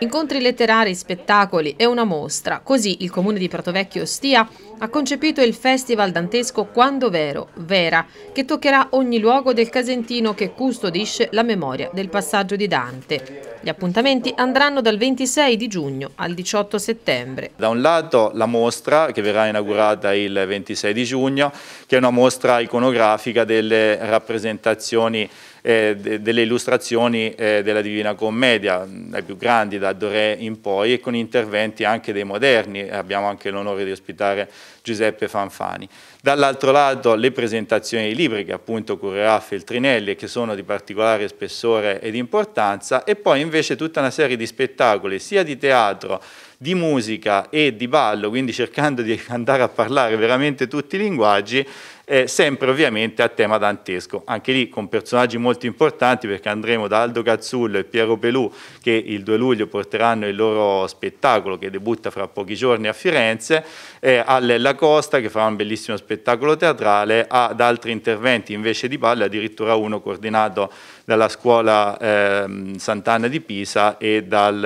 Incontri letterari, spettacoli e una mostra. Così il comune di Pratovecchio Stia ha concepito il festival dantesco Quando Vero, Vera, che toccherà ogni luogo del Casentino che custodisce la memoria del passaggio di Dante. Gli appuntamenti andranno dal 26 di giugno al 18 settembre. Da un lato la mostra che verrà inaugurata il 26 di giugno, che è una mostra iconografica delle rappresentazioni eh, de, delle illustrazioni eh, della Divina Commedia, dai più grandi, da Doré in poi, e con interventi anche dei moderni. Abbiamo anche l'onore di ospitare Giuseppe Fanfani. Dall'altro lato le presentazioni dei libri che appunto curerà Feltrinelli e che sono di particolare spessore ed importanza e poi invece tutta una serie di spettacoli sia di teatro di musica e di ballo, quindi cercando di andare a parlare veramente tutti i linguaggi, eh, sempre ovviamente a tema dantesco, anche lì con personaggi molto importanti perché andremo da Aldo Cazzullo e Piero Pelù che il 2 luglio porteranno il loro spettacolo che debutta fra pochi giorni a Firenze, eh, a Lella Costa che farà un bellissimo spettacolo teatrale, ad altri interventi invece di ballo, addirittura uno coordinato dalla scuola eh, Sant'Anna di Pisa e dal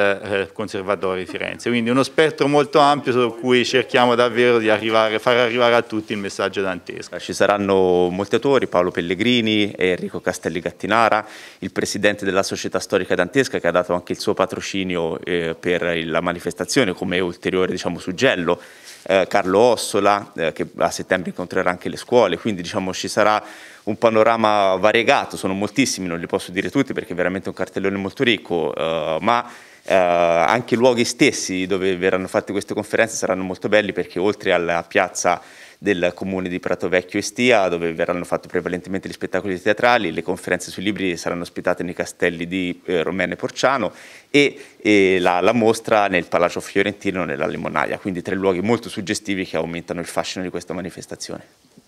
eh, Conservatorio di Firenze. Quindi quindi uno spettro molto ampio su cui cerchiamo davvero di arrivare, far arrivare a tutti il messaggio dantesco. Ci saranno molti autori, Paolo Pellegrini, Enrico Castelli Gattinara, il presidente della società storica dantesca che ha dato anche il suo patrocinio eh, per la manifestazione come ulteriore diciamo, suggello, eh, Carlo Ossola eh, che a settembre incontrerà anche le scuole, quindi diciamo, ci sarà un panorama variegato, sono moltissimi, non li posso dire tutti perché è veramente un cartellone molto ricco, eh, ma eh, anche i luoghi stessi dove verranno fatte queste conferenze saranno molto belli perché oltre alla piazza del comune di Prato Vecchio e Stia, dove verranno fatti prevalentemente gli spettacoli teatrali, le conferenze sui libri saranno ospitate nei castelli di eh, Romeno e Porciano e, e la, la, mostra nel Palazzo Fiorentino nella Limonaia, quindi tre luoghi molto suggestivi che aumentano il fascino di questa manifestazione.